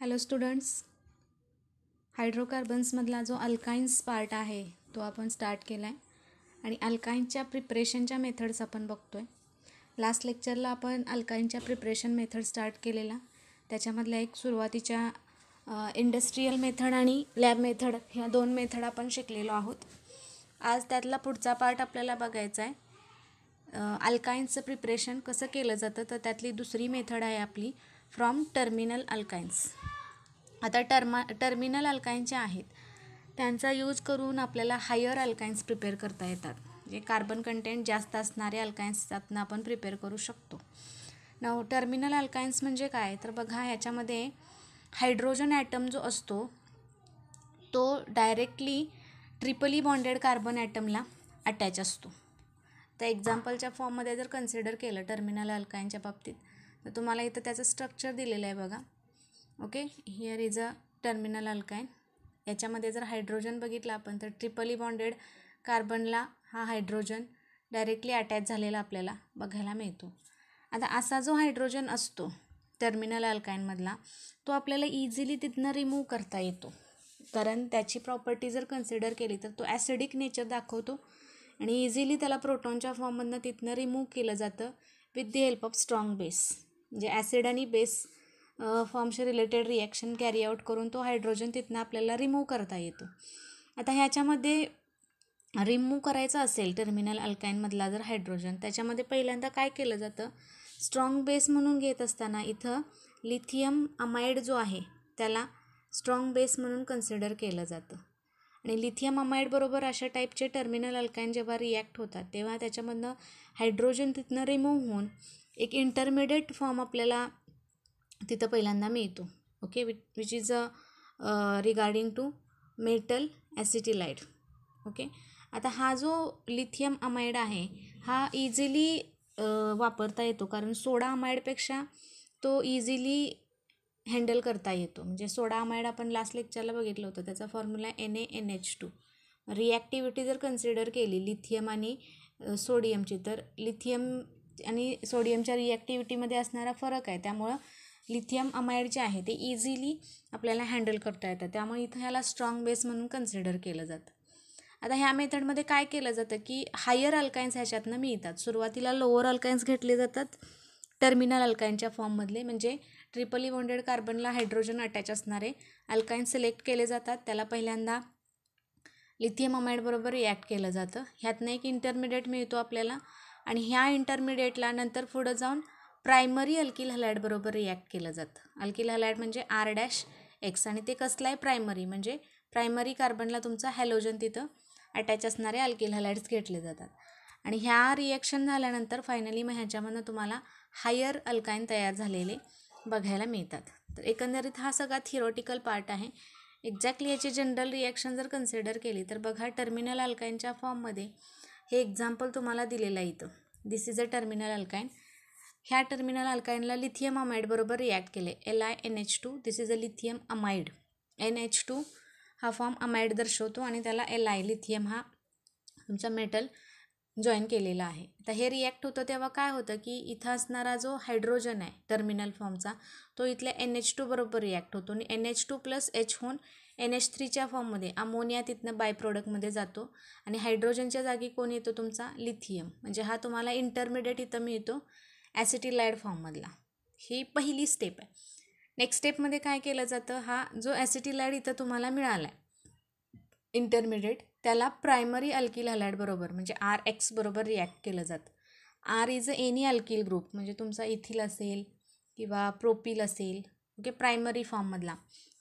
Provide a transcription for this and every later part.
hello students हायड्रोकार्बन्समधला जो alkynes part आहे तो आपण स्टार्ट केला आहे आणि अल्काइन्सच्या प्रिपरेशनच्या मेथड्स आपण बघतो आहे लास्ट लेक्चरला आपण अल्काईनच्या प्रिपरेशन मेथड स्टार्ट केलेला त्याच्यामधल्या एक सुरुवातीच्या इंडस्ट्रीयल मेथड आणि लॅब मेथड ह्या दोन मेथड आपण शिकलेलो आहोत आज त्यातला पुढचा पार्ट आपल्याला बघायचा आहे अल्काइन्सचं प्रिपरेशन कसं केलं जातं तर त्यातली दुसरी मेथड आहे आपली फ्रॉम टर्मिनल अल्काइन्स आता टर्मा टर्मिनल अल्काइन्स जे आहेत त्यांचा यूज करून आपल्याला हायर अल्काइन्स प्रिपेअर करता येतात जे कार्बन कंटेंट जास्त असणारे अल्काइन्स त्यातनं आपण प्रिपेअर करू शकतो न टर्मिनल अल्काइन्स म्हणजे काय तर बघा ह्याच्यामध्ये हायड्रोजन ॲटम जो असतो तो डायरेक्टली ट्रिपली बॉन्डेड कार्बन ॲटमला अटॅच असतो तर एक्झाम्पलच्या फॉर्ममध्ये जर कन्सिडर केलं टर्मिनल अल्काइनच्या बाबतीत तर तुम्हाला इथं त्याचं स्ट्रक्चर दिलेलं आहे बघा okay here is a terminal alkyne याच्यामध्ये जर हायड्रोजन बघितला आपण तर ट्रिपली बॉन्डेड कार्बनला हा हायड्रोजन डायरेक्टली अटॅच झालेला आपल्याला बघायला मिळतो आता असा जो हायड्रोजन असतो टर्मिनल अल्काईनमधला तो आपल्याला इझिली तिथनं रिमूव्ह करता येतो कारण त्याची प्रॉपर्टी जर कन्सिडर केली तर तो ॲसिडिक नेचर दाखवतो आणि इझिली त्याला प्रोटॉनच्या फॉर्ममधनं तिथनं रिमूव्ह केलं जातं with the help of strong base जे म्हणजे ॲसिड आणि बेस फॉर्मशे रिलेटेड रिॲक्शन कॅरी आउट करून तो हायड्रोजन तिथनं आपल्याला रिमूव्ह करता येतो आता ह्याच्यामध्ये रिमूव्ह करायचं असेल टर्मिनल अल्काईनमधला जर हायड्रोजन त्याच्यामध्ये पहिल्यांदा काय केलं जातं स्ट्रॉंग बेस म्हणून घेत असताना इथं लिथियम अमाइड जो आहे त्याला स्ट्रॉंग बेस म्हणून कन्सिडर केलं जातं आणि लिथियम बरोबर अशा टाईपचे टर्मिनल अल्काईन जेव्हा रिॲक्ट होतात तेव्हा त्याच्यामधनं हायड्रोजन तिथनं रिमूव्ह होऊन एक इंटरमिडिएट फॉर्म आपल्याला तिथं पहिल्यांदा मिळतो ओके वि which is a regarding to metal acetylide okay आता हा जो लिथियम अमाइड आहे हा इझिली uh, वापरता येतो कारण सोडा अमाइडपेक्षा तो इझिली हँडल करता येतो म्हणजे सोडा अमाइड आपण लास्ट लेक्चरला बघितलं होतं त्याचा formula N A N H two reactivity जर कन्सिडर केली लिथियम आणि सोडियमची uh, तर लिथियम आणि सोडियमच्या रिॲक्टिव्हिटीमध्ये असणारा फरक आहे त्यामुळं लिथियम अमाइड जे आहे ते इझिली आपल्याला हँडल करता येतं त्यामुळे इथं ह्याला स्ट्रॉंग बेस म्हणून कन्सिडर केलं जातं आता ह्या मेथडमध्ये काय केलं जातं की हायर अल्काइन्स ह्याच्यातनं मिळतात सुरुवातीला लोअर अल्काइन्स घेतले जातात टर्मिनल अल्काइनच्या फॉर्ममधले म्हणजे ट्रिपली बॉन्डेड कार्बनला हायड्रोजन अटॅच असणारे अल्काइन्स सिलेक्ट केले जातात त्याला पहिल्यांदा लिथियम अमाईडबरोबर रिॲक्ट केलं जातं ह्यातनं एक इंटरमिडिएट मिळतो आपल्याला आणि ह्या इंटरमिडिएटला नंतर पुढं जाऊन प्रायमरी अल्किल बरोबर रिॲक्ट केलं जातं अल्किल हलायड म्हणजे आर डॅश एक्स आणि ते कसलं आहे प्रायमरी म्हणजे प्रायमरी कार्बनला तुमचा हॅलोजन तिथं अटॅच असणारे अल्किल हलायड्स घेतले जातात आणि ह्या रिॲक्शन झाल्यानंतर फायनली मग ह्याच्यामधनं तुम्हाला हायर अल्काईन तयार झालेले बघायला मिळतात तर एकंदरीत हा सगळा थिरोटिकल पार्ट आहे एक्झॅक्टली याची जनरल रिॲक्शन जर कन्सिडर केली तर बघा टर्मिनल अल्काईनच्या फॉर्ममध्ये हे एक्झाम्पल तुम्हाला दिलेलं आहे इथं दिस इज अ टर्मिनल अल्काईन ह्या टर्मिनल अल्काईनला लिथियम बरोबर रिॲक्ट केले L I N H two this is a lithium amide N H two हा फॉर्म अमाइड दर्शवतो आणि त्याला एल आय लिथियम हा तुमचा मेटल जॉईन केलेला आहे तर हे रिॲक्ट होतं तेव्हा काय होतं की इथं असणारा जो हायड्रोजन आहे टर्मिनल फॉर्मचा तो इथल्या एन एच टू बरोबर रिॲक्ट होतो आणि N H two plus H होऊन एन एच थ्रीच्या फॉर्ममध्ये अमोनिया तिथनं बाय प्रोडक्टमध्ये जातो आणि हायड्रोजनच्या जागी कोण येतो तुमचा लिथियम म्हणजे हा तुम्हाला इंटरमिडिएट इथं मिळतो ॲसिटिलाइड फॉर्ममधला ही पहिली स्टेप आहे नेक्स्ट स्टेपमध्ये काय केलं जातं हा जो ॲसिटिलाइड इथं तुम्हाला मिळाला आहे इंटरमिडिएट त्याला प्रायमरी अल्किल हलाइड बरोबर म्हणजे आर एक्सबरोबर रिॲक्ट केलं जातं R is a any alkyl group म्हणजे तुमचा इथिल असेल किंवा प्रोपिल असेल ओके प्रायमरी फॉर्ममधला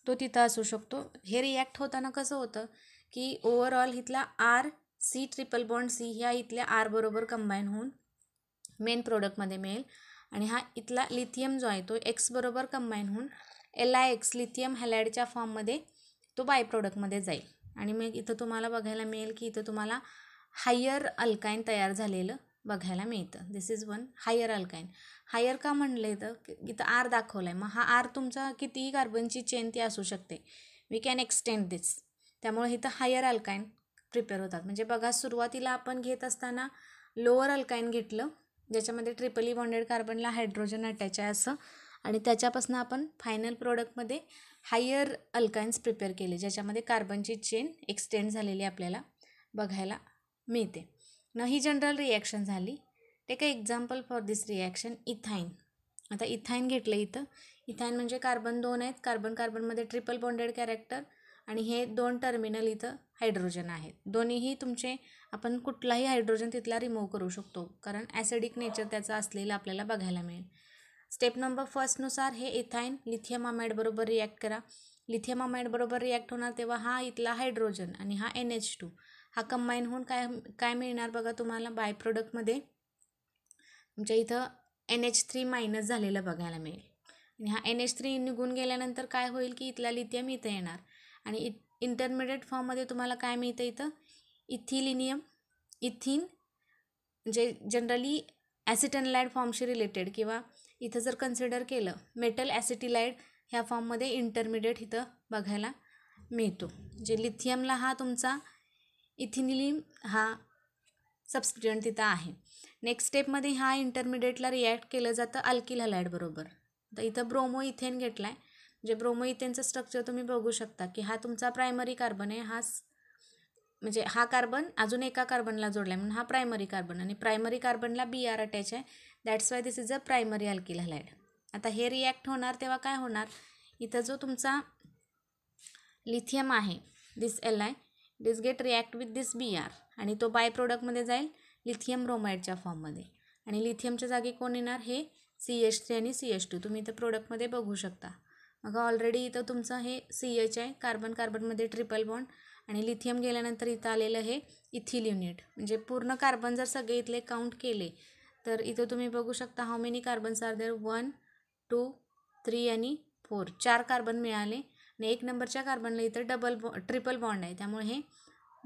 तो तिथं असू शकतो हे रिॲक्ट होताना कसं होतं की ओव्हरऑल इथला R C triple bond C ह्या इथल्या आरबरोबर कंबाईन होऊन मेन प्रोडक्टमध्ये मिळेल आणि हा इथला लिथियम जो आहे तो एक्सबरोबर कंबाईन होऊन एल आय एक्स लिथियम हॅलॅडच्या फॉर्ममध्ये तो बाय प्रोडक्टमध्ये जाईल आणि मग इथं तुम्हाला बघायला मिळेल की इथं तुम्हाला हायर अल्काईन तयार झालेलं बघायला मिळतं this is one higher alkyne higher का म्हणलं तर इथं आर दाखवला आहे मग हा आर तुमचा कितीही कार्बनची चेन ती असू शकते वी कॅन एक्सटेंड दिस त्यामुळे इथं हायर अल्काईन प्रिपेअर होतात म्हणजे बघा सुरुवातीला आपण घेत असताना लोअर अल्काईन घेतलं ज्याच्यामध्ये ट्रिपली बॉन्डेड कार्बनला हायड्रोजन अटॅच आहे असं आणि त्याच्यापासून आपण फायनल प्रोडक्टमध्ये हायर अल्काईन्स प्रिपेअर केले ज्याच्यामध्ये कार्बनची चेन एक्सटेंड झालेली आपल्याला बघायला मिळते न ही जनरल रिॲक्शन झाली take a example for this reaction ethyne आता इथाईन घेतलं इथं इथाईन म्हणजे कार्बन दोन आहेत कार्बन कार्बनमध्ये ट्रिपल बॉन्डेड कॅरेक्टर आणि हे दोन टर्मिनल इथं हायड्रोजन आहेत दोन्हीही तुमचे आपण कुठलाही हायड्रोजन तिथला रिमूव्ह करू शकतो कारण ॲसिडिक नेचर त्याचा असलेला आपल्याला बघायला मिळेल स्टेप नंबर फर्स्टनुसार हे इथाईन लिथियम बरोबर रिॲक्ट करा लिथियम बरोबर रिॲक्ट होणार तेव्हा हा इथला हायड्रोजन आणि हा एन एच टू हा कंबाईन होऊन काय काय मिळणार बघा तुम्हाला बाय प्रोडक्टमध्ये तुमच्या इथं एन एच थ्री मायनस झालेलं बघायला मिळेल आणि हा एन एच थ्री निघून गेल्यानंतर काय होईल की इथला लिथियम इथं येणार आणि इ इंटरमिडिएट फॉर्ममध्ये तुम्हाला काय मिळतं इथं इथिलिनियम इथिन जे जनरली ॲसिटनलाईड फॉर्मशी रिलेटेड किंवा इथं जर कन्सिडर केलं मेटल ॲसिटिलाईड ह्या फॉर्ममध्ये इंटरमिडिएट इथं बघायला मिळतो जे लिथियमला हा तुमचा इथिनिलीम हा सबस्टिट्युएंट तिथं आहे नेक्स्ट स्टेपमध्ये ह्या इंटरमिडिएटला रिॲक्ट केलं जातं अल्किल बरोबर तर इथं ब्रोमो इथेन घेतला आहे म्हणजे ब्रोमो इथेनचं स्ट्रक्चर तुम्ही बघू शकता की हा तुमचा प्रायमरी कार्बन आहे हा म्हणजे हा कार्बन अजून एका कार्बनला जोडला आहे म्हणून हा प्रायमरी कार्बन आणि प्रायमरी कार्बनला बी आर अटॅच आहे that's why this is a primary alkyl halide आता हे रिॲक्ट होणार तेव्हा काय होणार इथं जो तुमचा लिथियम आहे this L I this get react with this B R आणि तो बाय प्रोडक्टमध्ये जाईल लिथियम ब्रोमाइडच्या फॉर्ममध्ये आणि लिथियमच्या जागी कोण येणार हे सी एच थ्री आणि सी एच टू तुम्ही इथं प्रोडक्टमध्ये बघू शकता मग ऑलरेडी इथं तुमचं हे सी एच आहे कार्बन कार्बनमध्ये ट्रिपल बॉन्ड आणि लिथियम गेल्यानंतर इथं आलेलं हे इथिल युनिट म्हणजे पूर्ण कार्बन जर सगळे इथले काउंट केले तर इथं तुम्ही बघू शकता how many carbons are there one two three आणि फोर चार कार्बन मिळाले आणि एक नंबरच्या कार्बनला इथं डबल बॉ ट्रिपल बॉन्ड आहे त्यामुळे हे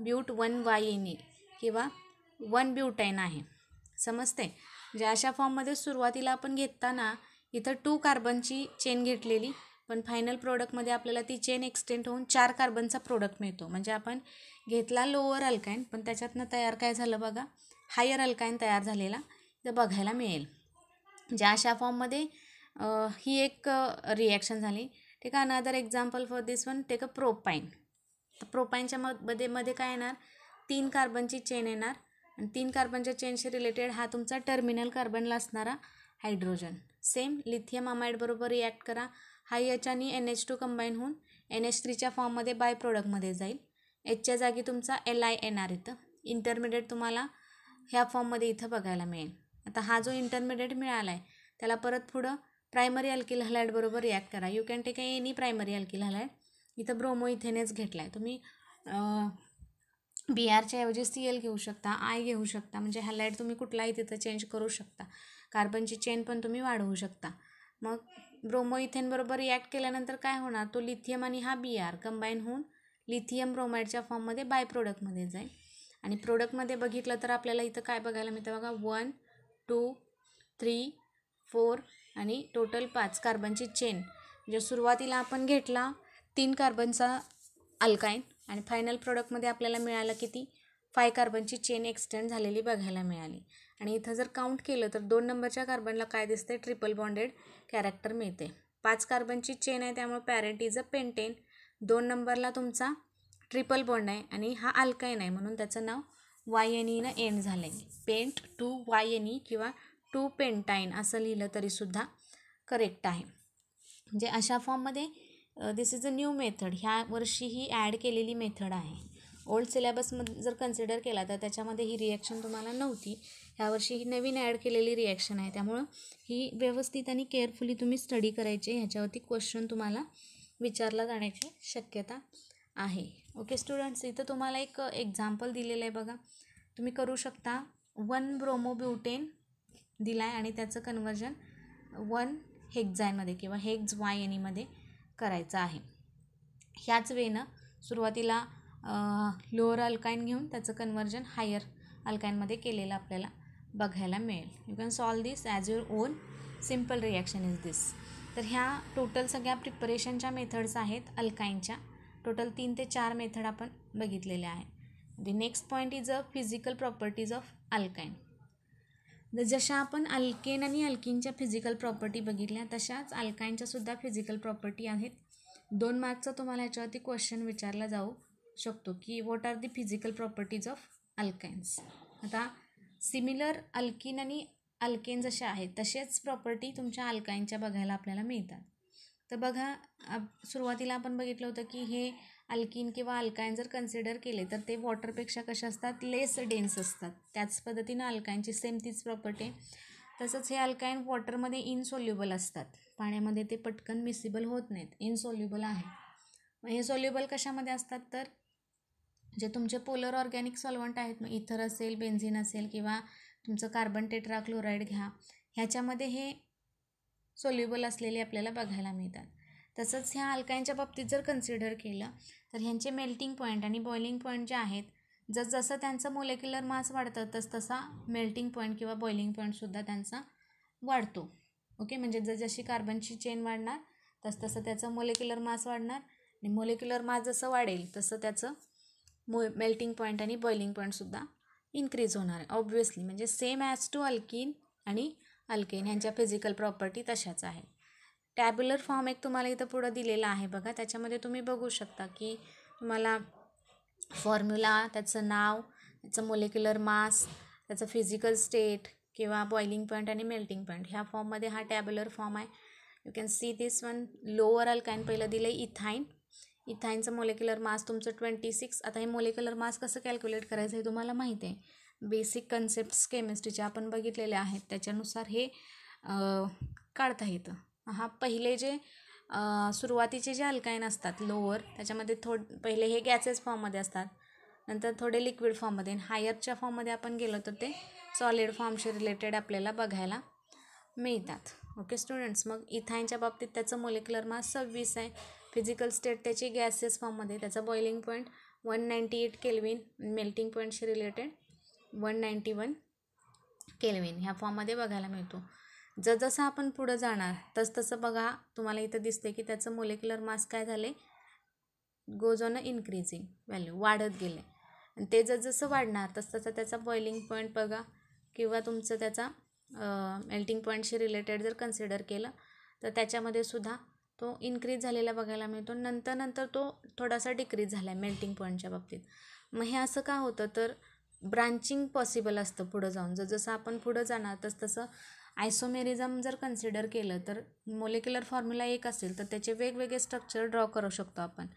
ब्यूट वन वाय ए किंवा वन ब्यूटाईन आहे समजते म्हणजे अशा फॉर्ममध्ये सुरुवातीला आपण घेताना इथं टू कार्बनची चेन घेतलेली पण फायनल प्रोडक्टमध्ये आपल्याला ती चेन एक्सटेंड होऊन चार कार्बनचा प्रोडक्ट मिळतो म्हणजे आपण घेतला लोअर अल्काईन पण त्याच्यातनं तयार काय झालं बघा हायर अल्काईन तयार झालेला तर बघायला मिळेल ज्या म्हणजे अशा फॉर्ममध्ये ही एक रिॲक्शन झाली ठीक आहे another example for this one take a propyne तर प्रोपाईनच्या मध्ये मध्ये काय येणार तीन कार्बनची चेन येणार आणि तीन कार्बनच्या चेनशी रिलेटेड हा तुमचा टर्मिनल कार्बनला असणारा हायड्रोजन सेम लिथियम अमाईडबरोबर रिॲक्ट करा हा एच आणि एन एच टू कंबाईन होऊन एन एच थ्रीच्या फॉर्ममध्ये बाय प्रोडक्टमध्ये जाईल एचच्या जागी तुमचा एल आय येणार इथं इंटरमिडिएट तुम्हाला ह्या फॉर्ममध्ये इथं बघायला मिळेल आता हा जो इंटरमिडिएट मिळाला आहे त्याला परत पुढं प्रायमरी अल्किल हलाईडबरोबर रिॲक्ट करा you can take any primary alkyl halide इथं ब्रोमो इथेनेच घेतला आहे तुम्ही बी आरच्या ऐवजी सी एल घेऊ शकता आय घेऊ शकता म्हणजे हलाईड तुम्ही कुठलाही तिथं चेंज करू शकता कार्बनची चेन पण तुम्ही वाढवू शकता मग ब्रोमो इथेनबरोबर रिॲक्ट केल्यानंतर काय होणार तो लिथियम आणि हा बी आर कंबाईन होऊन लिथियम ब्रोमाइडच्या फॉर्ममध्ये बाय प्रोडक्टमध्ये जाईल आणि प्रोडक्टमध्ये बघितलं तर आपल्याला इथं काय बघायला मिळतं बघा वन टू थ्री फोर आणि टोटल पाच कार्बनची चेन म्हणजे सुरुवातीला आपण घेतला तीन कार्बनचा अल्काईन आणि फायनल प्रोडक्टमध्ये आपल्याला मिळालं किती फाय कार्बनची चेन एक्सटेंड झालेली बघायला मिळाली आणि इथं जर काउंट केलं तर दोन नंबरच्या कार्बनला काय दिसते ट्रिपल बॉन्डेड कॅरेक्टर मिळते पाच कार्बनची चेन आहे त्यामुळे पॅरेंट इज अ पेंटेन दोन नंबरला तुमचा ट्रिपल बॉन्ड आहे आणि हा अल्काईन आहे म्हणून त्याचं नाव वाय एन ईनं एंड झालं आहे pent two Y N E किंवा टू पेंटाईन असं लिहिलं तरीसुद्धा करेक्ट आहे म्हणजे अशा फॉर्ममध्ये this is a new method ह्या वर्षी ही ॲड केलेली मेथड आहे ओल्ड सिलेबसमध्ये जर कन्सिडर केला तर त्याच्यामध्ये ही रिॲक्शन तुम्हाला नव्हती वर्षी ही नवीन ॲड केलेली रिॲक्शन आहे त्यामुळं ही व्यवस्थित आणि केअरफुली तुम्ही स्टडी करायची ह्याच्यावरती क्वेश्चन तुम्हाला विचारला जाण्याची शक्यता आहे ओके स्टुडंट्स इथं तुम्हाला एक एक्झाम्पल दिलेलं आहे बघा तुम्ही करू शकता वन ब्युटेन दिला आहे आणि त्याचं कन्वर्जन वन हेक्झायमध्ये किंवा हेक्झ वाय एनीमध्ये करायचं आहे ह्याच वेनं सुरुवातीला लोअर अल्काईन घेऊन त्याचं कन्वर्जन हायर अल्काईनमध्ये केलेलं आपल्याला बघायला मिळेल you can solve this as your own simple reaction is this तर ह्या टोटल सगळ्या प्रिपरेशनच्या मेथड्स आहेत अल्काईनच्या टोटल तीन ते चार मेथड आपण बघितलेल्या आहेत the next point is a physical properties of alkyne जशा आपण अल्केन आणि अल्किनच्या फिजिकल प्रॉपर्टी बघितल्या तशाच अल्काईनच्या सुद्धा फिजिकल प्रॉपर्टी आहेत दोन मार्क्सचा तुम्हाला याच्यावरती क्वेश्चन विचारला जाऊ शकतो की what are the physical properties of alkynes आता सिमिलर अल्किन आणि अल्केन जसे आहेत तसेच प्रॉपर्टी तुमच्या अल्काईनच्या बघायला आपल्याला मिळतात तर बघा सुरुवातीला आपण बघितलं होतं की हे अल्किन किंवा अल्काईन जर कन्सिडर केले तर ते वॉटरपेक्षा कसे असतात लेस डेन्स असतात त्याच पद्धतीनं अल्काईनची सेम तीच प्रॉपर्टी तसंच हे अल्काईन वॉटरमध्ये इनसोल्युबल असतात पाण्यामध्ये ते पटकन मिसिबल होत नाहीत इनसोल्युबल आहे हे सोल्युबल कशामध्ये असतात तर जे तुमचे पोलर ऑर्गॅनिक सॉल्वंट आहेत मग इथर असेल बेन्झिन असेल किंवा तुमचं कार्बन टेट्रा क्लोराईड घ्या ह्याच्यामध्ये हे सोल्युबल असलेले आपल्याला बघायला मिळतात तसंच ह्या अल्काईनच्या बाबतीत जर कन्सिडर केलं तर ह्यांचे मेल्टिंग पॉईंट आणि बॉइलिंग पॉईंट जे आहेत जसं त्यांचं मोलेक्युलर मास वाढतं तसा मेल्टिंग पॉईंट किंवा बॉइलिंग पॉईंटसुद्धा त्यांचा वाढतो ओके म्हणजे जशी कार्बनची चेन वाढणार तसतसं त्याचं मोलेक्युलर मास वाढणार आणि मोलेक्युलर मास जसं वाढेल तसं त्याचं मो मेल्टिंग पॉईंट आणि बॉइलिंग पॉईंटसुद्धा इन्क्रीज होणार आहे ऑब्व्हियसली म्हणजे सेम ॲज टू अल्किन आणि अल्केन ह्यांच्या फिजिकल प्रॉपर्टी तशाच आहेत टॅब्युलर फॉर्म एक तुम्हाला इथं पुढं दिलेला आहे बघा त्याच्यामध्ये तुम्ही बघू शकता की तुम्हाला फॉर्म्युला त्याचं नाव त्याचं मोलेक्युलर मास त्याचं फिजिकल स्टेट किंवा बॉइलिंग पॉईंट आणि मेल्टिंग पॉईंट ह्या फॉर्ममध्ये हा टॅब्युलर फॉर्म आहे you can see this one lower alkyne पहिलं दिलं आहे इथाईन इथाईनचं मोलेक्युलर मास तुमचं ट्वेंटी सिक्स आता हे मोलेक्युलर मास कसं कॅल्क्युलेट करायचं हे तुम्हाला माहिती आहे बेसिक कन्सेप्ट्स केमिस्ट्रीचे आपण बघितलेले आहेत त्याच्यानुसार हे काढता येतं हा पहिले जे सुरुवातीचे जे अल्काईन असतात लोअर त्याच्यामध्ये थोड पहिले हे गॅसेस फॉर्ममध्ये असतात नंतर थोडे लिक्विड फॉर्ममध्ये आणि हायरच्या फॉर्ममध्ये आपण गेलो तर ते सॉलिड फॉर्मशी रिलेटेड आपल्याला बघायला मिळतात ओके स्टुडंट्स मग इथाईनच्या बाबतीत त्याचं मोलिक्युलर मास सव्वीस आहे फिजिकल स्टेट त्याची गॅसेस फॉर्ममध्ये त्याचा boiling point one ninety eight kelvin melting पॉईंटशी related one ninety one kelvin ह्या फॉर्ममध्ये बघायला मिळतो जसजसं आपण पुढं जाणार तसतसं बघा तुम्हाला इथं दिसते की त्याचं मोलेक्युलर मास काय झाले goes on a increasing value वाढत गेले आणि ते जसजसं वाढणार तसतसं त्याचा बॉइलिंग पॉईंट बघा किंवा तुमचं त्याचा मेल्टिंग पॉईंटशी रिलेटेड जर कन्सिडर केलं तर त्याच्यामध्ये सुद्धा तो इन्क्रीज झालेला बघायला मिळतो नंतर नंतर तो थोडासा डिक्रीज झाला आहे मेल्टिंग पॉईंटच्या बाबतीत मग हे असं का होतं तर ब्रांचिंग पॉसिबल असतं पुढं जाऊन जसं आपण पुढं जाणार तसं आयसोमेरिझम जर कन्सिडर केलं तर मोलिक्युलर फॉर्म्युला एक असेल तर त्याचे वेगवेगळे स्ट्रक्चर ड्रॉ करू शकतो आपण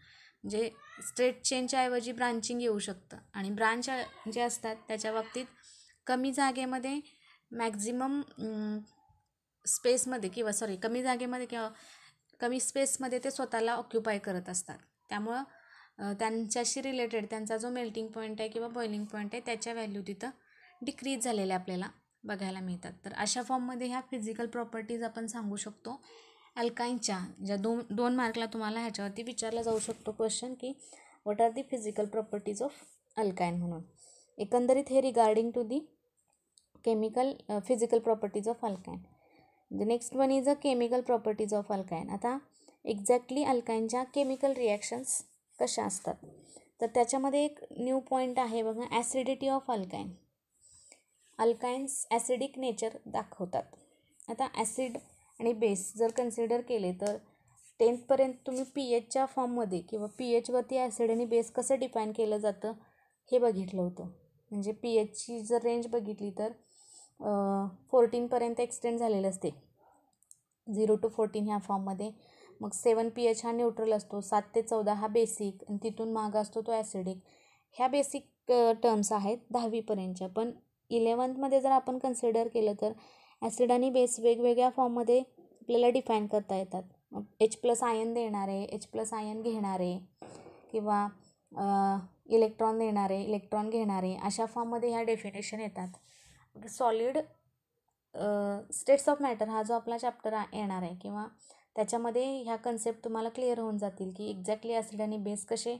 जे स्ट्रेट चेनच्या ऐवजी ब्रांचिंग येऊ शकतं आणि ब्रांच जे असतात त्याच्या बाबतीत कमी जागेमध्ये मॅक्झिमम स्पेसमध्ये किंवा सॉरी कमी जागेमध्ये किंवा कमी स्पेसमध्ये ते स्वतःला ऑक्युपाय करत असतात त्यामुळं त्यांच्याशी रिलेटेड त्यांचा जो मेल्टिंग पॉईंट आहे किंवा बॉइलिंग पॉईंट आहे त्याच्या व्हॅल्यू तिथं डिक्रीज झालेल्या आपल्याला बघायला मिळतात तर अशा फॉर्ममध्ये ह्या फिजिकल प्रॉपर्टीज आपण सांगू शकतो अल्काईनच्या ज्या दोन दोन मार्कला तुम्हाला ह्याच्यावरती विचारला जाऊ शकतो क्वेश्चन की what are the physical properties of alkyne म्हणून एकंदरीत हे regarding to the chemical physical properties of alkyne the next one is a chemical properties of alkyne आता एक्झॅक्टली अल्काईनच्या केमिकल रिॲक्शन्स कशा असतात तर त्याच्यामध्ये एक न्यू पॉईंट आहे बघा acidity of alkyne alkynes acidic nature दाखवतात आता ॲसिड आणि बेस जर कन्सिडर केले तर टेन्थपर्यंत तुम्ही पी एचच्या फॉर्ममध्ये किंवा पी एचवरती ॲसिड आणि बेस कसं डिफाईन केलं जातं हे बघितलं होतं म्हणजे पी एचची जर रेंज बघितली तर फोर्टीनपर्यंत एक्सटेंड झालेलं असते झिरो टू फोर्टीन ह्या फॉर्ममध्ये मग सेवन पी एच हा न्यूट्रल असतो सात ते चौदा हा बेसिक आणि तिथून माग असतो तो ॲसिडिक ह्या बेसिक टर्म्स आहेत दहावीपर्यंतच्या पण इलेवन्थमध्ये जर आपण कन्सिडर केलं तर ॲसिड आणि बेस वेगवेगळ्या फॉर्ममध्ये आपल्याला डिफाईन करता येतात एच प्लस आयन देणारे एच प्लस आयन घेणारे किंवा इलेक्ट्रॉन देणारे इलेक्ट्रॉन घेणारे अशा फॉर्ममध्ये ह्या डेफिनेशन येतात सॉलिड स्टेट्स ऑफ मॅटर हा जो आपला चॅप्टर येणार आहे किंवा त्याच्यामध्ये ह्या कन्सेप्ट तुम्हाला क्लिअर होऊन जातील की एक्झॅक्टली ॲसिड आणि बेस कसे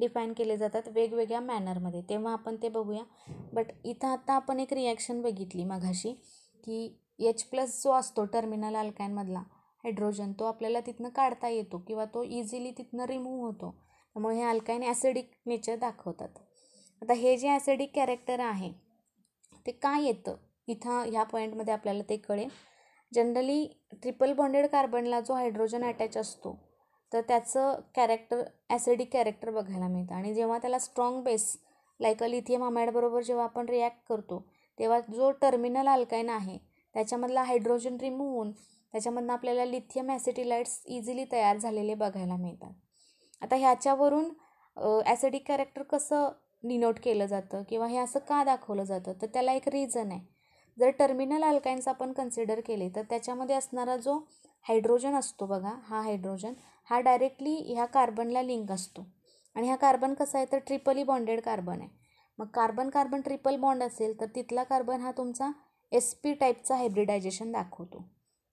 डिफाईन केले जातात वेगवेगळ्या मॅनरमध्ये तेव्हा आपण ते बघूया बट इथं आता आपण एक रिॲक्शन बघितली मघाशी की एच प्लस जो असतो टर्मिनल अल्कॅनमधला हायड्रोजन तो आपल्याला तिथनं काढता येतो किंवा तो इझिली तिथनं रिमूव्ह होतो त्यामुळे हे अल्काईन ॲसिडिक नेचर दाखवतात आता हे जे ॲसिडिक कॅरेक्टर आहे ते काय येतं इथं ह्या पॉईंटमध्ये आपल्याला ते कळेल जनरली ट्रिपल बॉन्डेड कार्बनला जो हायड्रोजन अटॅच असतो तर त्याचं कॅरेक्टर ॲसिडिक कॅरेक्टर बघायला मिळतं आणि जेव्हा त्याला strong base like a lithium अमॅडबरोबर जेव्हा आपण रिॲक्ट करतो तेव्हा जो टर्मिनल अल्काईन आहे त्याच्यामधला हायड्रोजन रिमूव्ह होऊन त्याच्यामधनं आपल्याला लिथियम ॲसिटिलाइट्स इझिली तयार झालेले बघायला मिळतात आता ह्याच्यावरून ॲसिडिक कॅरेक्टर कसं डिनोट केलं जातं किंवा हे असं का दाखवलं जातं तर त्याला एक रिझन आहे जर टर्मिनल अल्काइन्स आपण कन्सिडर केले तर त्याच्यामध्ये असणारा जो हायड्रोजन असतो बघा हा हायड्रोजन हा डायरेक्टली ह्या कार्बनला लिंक असतो आणि हा कार्बन कसा आहे तर ट्रिपली बॉन्डेड कार्बन आहे मग कार्बन कार्बन ट्रिपल बॉन्ड असेल तर तिथला कार्बन हा तुमचा एस पी टाईपचा हायब्रिडायजेशन दाखवतो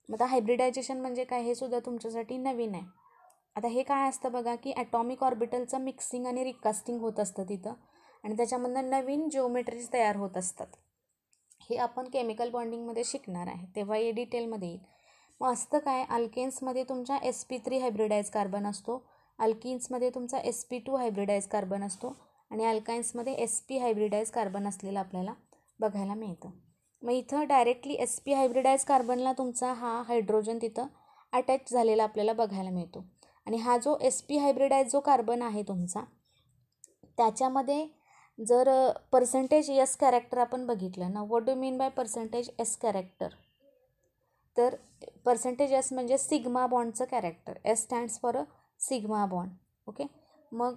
मग आता हायब्रिडायजेशन म्हणजे काय हे सुद्धा तुमच्यासाठी नवीन आहे आता हे काय असतं बघा की ॲटॉमिक ऑर्बिटलचं मिक्सिंग आणि रिकास्टिंग होत असतं तिथं आणि त्याच्यामधनं नवीन जिओमेट्रीज तयार होत असतात हे आपण केमिकल बॉन्डिंगमध्ये शिकणार आहे तेव्हा हे डिटेलमध्ये येईल मग असतं काय अल्केन्समध्ये तुमच्या S P three hybridise carbon असतो अल्किन्समध्ये तुमचा S P two hybridise carbon असतो आणि अल्काइन्समध्ये एस पी हायब्रिडाईज कार्बन असलेला आपल्याला बघायला मिळतं मग इथं डायरेक्टली एस पी हायब्रिडाईज कार्बनला तुमचा हा हायड्रोजन तिथं अटॅच झालेला आपल्याला बघायला मिळतो आणि हा जो एस पी हायब्रिडाईज जो कार्बन आहे तुमचा त्याच्यामध्ये जर पर्सेंटेज एस कॅरेक्टर आपण बघितलं ना what do mean by percentage S character तर पर्सेंटेज एस म्हणजे सिग्मा बॉन्डचं character S stands for a sigma bond okay मग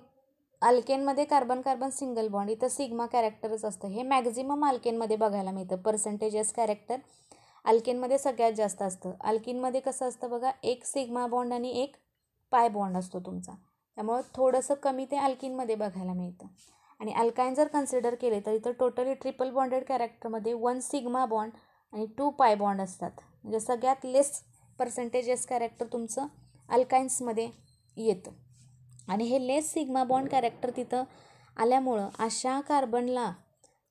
अल्केनमध्ये कार्बन कार्बन सिंगल बॉन्ड इथं सिग्मा कॅरेक्टरच असतं हे मॅक्झिमम अल्केनमध्ये बघायला मिळतं पर्सेंटेज एस कॅरेक्टर अल्केनमध्ये सगळ्यात जास्त असतं अल्किनमध्ये कसं असतं बघा एक सिग्मा बॉन्ड आणि एक पाय बॉन्ड असतो तुमचा त्यामुळं थोडंसं कमी ते अल्किनमध्ये बघायला मिळतं आणि अल्काईन जर कन्सिडर केले तर इथं टोटली ट्रिपल बॉन्डेड कॅरेक्टरमध्ये वन सिग्मा बॉन्ड आणि टू पाय बॉन्ड असतात म्हणजे सगळ्यात लेस पर्सेंटेजेस कॅरेक्टर तुमचं अल्काईन्समध्ये येतं आणि हे लेस सिग्मा बॉन्ड कॅरेक्टर तिथं आल्यामुळं अशा कार्बनला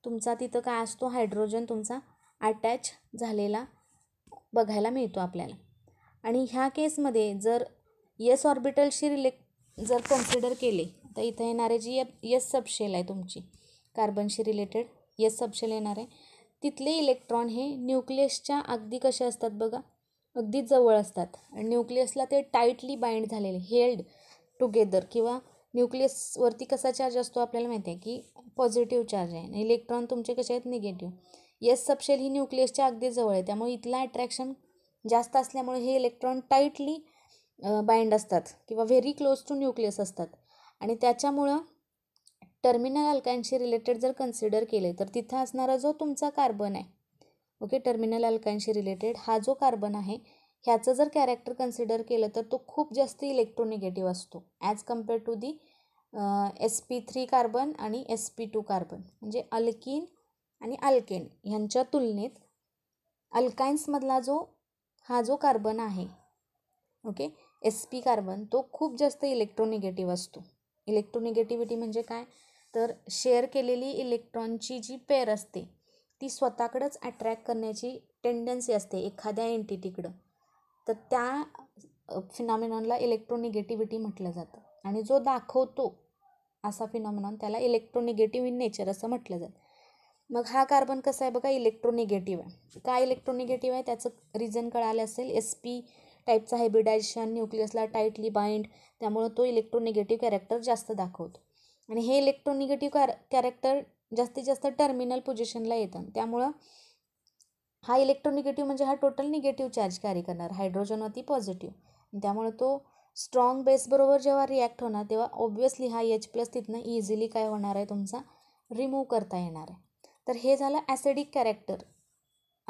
तुमचा तिथं काय असतो हायड्रोजन तुमचा अटॅच झालेला बघायला मिळतो आपल्याला आणि ह्या केसमध्ये जर येस ऑर्बिटलशी रिले जर कन्सिडर केले तर इथं येणारे जी यस सबशेल आहे तुमची कार्बनशी रिलेटेड यस सबशेल येणार आहे तिथले इलेक्ट्रॉन हे न्यूक्लियसच्या अगदी कसे असतात बघा अगदी जवळ असतात आणि न्यूक्लियसला ते टाईटली बाइंड झालेले हेल्ड टुगेदर किंवा न्यूक्लिअसवरती कसा चार्ज असतो आपल्याला माहिती आहे की पॉझिटिव्ह चार्ज आहे आणि इलेक्ट्रॉन तुमचे कसे आहेत निगेटिव्ह यस सबशेल ही न्यूक्लियसच्या अगदी जवळ आहे त्यामुळे इथला अट्रॅक्शन जास्त असल्यामुळे हे इलेक्ट्रॉन टाईटली बाइंड असतात किंवा व्हेरी क्लोज टू न्यूक्लियस असतात आणि त्याच्यामुळं टर्मिनल अल्काइनशी रिलेटेड जर कन्सिडर केले तर तिथं असणारा जो तुमचा कार्बन आहे ओके टर्मिनल अल्काईनशी रिलेटेड हा जो कार्बन आहे ह्याचं जर कॅरेक्टर कन्सिडर केलं तर तो खूप जास्त इलेक्ट्रोनिगेटिव्ह असतो as compared to the S P three carbon आणि एस पी टू कार्बन म्हणजे अल्किन आणि अल्केन ह्यांच्या तुलनेत अल्काईन्समधला जो हा जो कार्बन आहे ओके एस पी कार्बन तो खूप जास्त इलेक्ट्रोनिगेटिव्ह असतो इलेक्ट्रोनिगेटिव्हिटी म्हणजे काय तर शेअर केलेली इलेक्ट्रॉनची जी पेअर असते ती स्वतःकडंच अट्रॅक्ट करण्याची टेंडन्सी असते एखाद्या एंटिटीकडं तर त्या फिनॉमिनॉनला इलेक्ट्रोनिगेटिव्हिटी म्हटलं जातं आणि जो दाखवतो असा फिनॉमिनॉन त्याला इलेक्ट्रोनिगेटिव्ह इन नेचर असं म्हटलं जातं मग हा कार्बन कसा आहे बघा इलेक्ट्रोनिगेटिव्ह आहे काय इलेक्ट्रोनिगेटिव्ह आहे त्याचं रिझन कळालं असेल एस पी टाईपचा हायब्रिडायझेशन न्यूक्लियसला टाईटली बाइंड त्यामुळं तो इलेक्ट्रोनिगेटिव्ह कॅरेक्टर जास्त दाखवतो आणि हे इलेक्ट्रोनिगेटिव्ह कॅर कॅरेक्टर जास्तीत जास्त टर्मिनल पोझिशनला येतं त्यामुळं हा इलेक्ट्रोनिगेटिव्ह म्हणजे हा टोटल निगेटिव्ह चार्ज कॅरी करणार हायड्रोजनवरती पॉझिटिव्ह त्यामुळं तो स्ट्रॉंग बेसबरोबर जेव्हा रिॲक्ट होणार तेव्हा ऑब्व्हियसली हा एच प्लस तिथनं इझिली काय होणार आहे तुमचा रिमूव्ह करता येणार आहे तर हे झालं ॲसिडिक कॅरेक्टर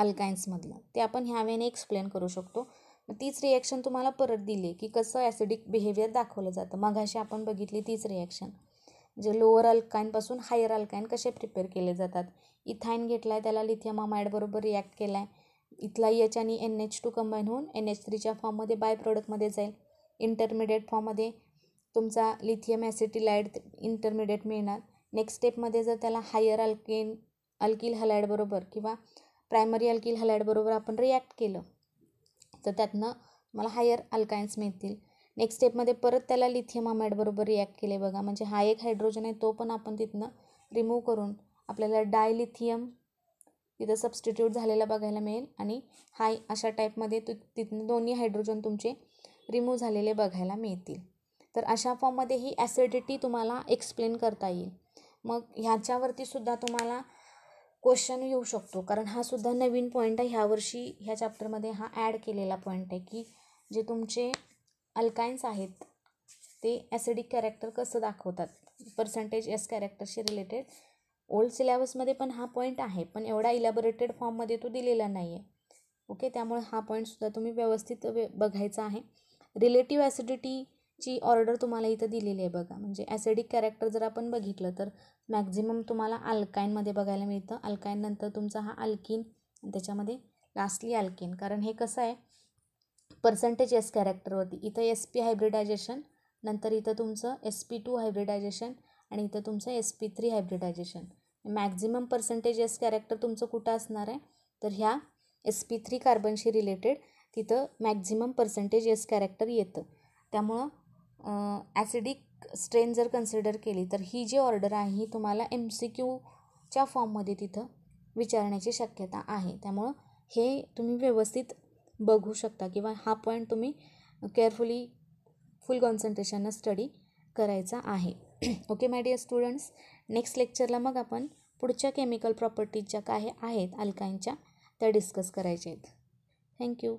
अल्काइन्समधलं ते आपण ह्या वेने एक्सप्लेन करू शकतो मग तीच रिॲक्शन तुम्हाला परत दिली की कसं ॲसिडिक बिहेवियर दाखवलं जातं मगाशी आपण बघितली तीच रिॲक्शन जे लोअर अल्काईनपासून हायर अल्काईन कसे प्रिपेअर केले जातात इथाईन घेतला आहे त्याला लिथियमामाइडबरोबर रिॲक्ट केला आहे इथला एच आणि एन एच टू कंबाईन होऊन एन एच थ्रीच्या फॉर्ममध्ये बाय प्रोडक्टमध्ये जाईल इंटरमिडिएट फॉर्ममध्ये तुमचा लिथियम ॲसिटिलाइड इंटरमिडिएट मिळणार नेक्स्ट स्टेपमध्ये जर त्याला हायर अल्केन अल्किल हलाईडबरोबर किंवा प्रायमरी अल्किल हलाईडबरोबर आपण रिॲक्ट केलं तर त्यातनं मला हायर अल्काइन्स मिळतील नेक्स्ट स्टेपमध्ये परत त्याला लिथियम अमाइडबरोबर रिॲक्ट केले बघा म्हणजे हा एक हायड्रोजन आहे तो पण आपण तिथनं रिमूव्ह करून आपल्याला डायलिथियम तिथं सबस्टिट्यूट झालेला बघायला मिळेल आणि हाय अशा टाईपमध्ये तु तिथनं दोन्ही हायड्रोजन तुमचे रिमूव्ह झालेले बघायला मिळतील तर अशा फॉर्ममध्ये ही ॲसिडिटी तुम्हाला एक्सप्लेन करता येईल मग ह्याच्यावरती सुद्धा तुम्हाला क्वेश्चन येऊ शकतो कारण हा सुद्धा नवीन पॉईंट आहे ह्या वर्षी ह्या चॅप्टरमध्ये हा ॲड केलेला पॉईंट आहे की जे तुमचे अल्काइन्स आहेत ते ॲसिडिक कॅरेक्टर कसं दाखवतात पर्सेंटेज एस कॅरेक्टरशी रिलेटेड ओल्ड सिलेबसमध्ये पण हा पॉईंट आहे पण एवढा इलॅबोरेटेड फॉर्ममध्ये तो दिलेला नाही आहे ओके त्यामुळे हा पॉईंटसुद्धा तुम्ही व्यवस्थित बघायचा आहे रिलेटिव्ह ॲसिडिटी ची ऑर्डर तुम्हाला इथं दिलेली आहे बघा म्हणजे ॲसिडिक कॅरेक्टर जर आपण बघितलं तर मॅक्झिमम तुम्हाला अल्काईनमध्ये बघायला मिळतं नंतर तुमचा हा अल्किन त्याच्यामध्ये लास्टली अल्किन कारण हे कसं आहे पर्सेंटेज एस कॅरेक्टरवरती इथं एस पी हायब्रिडायजेशन नंतर इथं तुमचं एस पी टू हायब्रिडायजेशन आणि इथं तुमचं S P three hybridisation maximum percentage S character तुमचं कुठं असणार आहे तर ह्या एस पी थ्री कार्बनशी रिलेटेड तिथं मॅक्झिमम पर्सेंटेज एस कॅरेक्टर येतं त्यामुळं ॲसिडिक स्ट्रेन जर कन्सिडर केली तर ही जी ऑर्डर आहे ही तुम्हाला एम सी क्यूच्या फॉर्ममध्ये तिथं विचारण्याची शक्यता आहे त्यामुळं हे तुम्ही व्यवस्थित बघू शकता किंवा हा पॉईंट तुम्ही केअरफुली फुल कॉन्सन्ट्रेशननं स्टडी करायचा आहे okay my dear students next लेक्चरला मग आपण पुढच्या केमिकल प्रॉपर्टीज ज्या काही आहेत अल्काईनच्या त्या डिस्कस करायच्या आहेत थँक्यू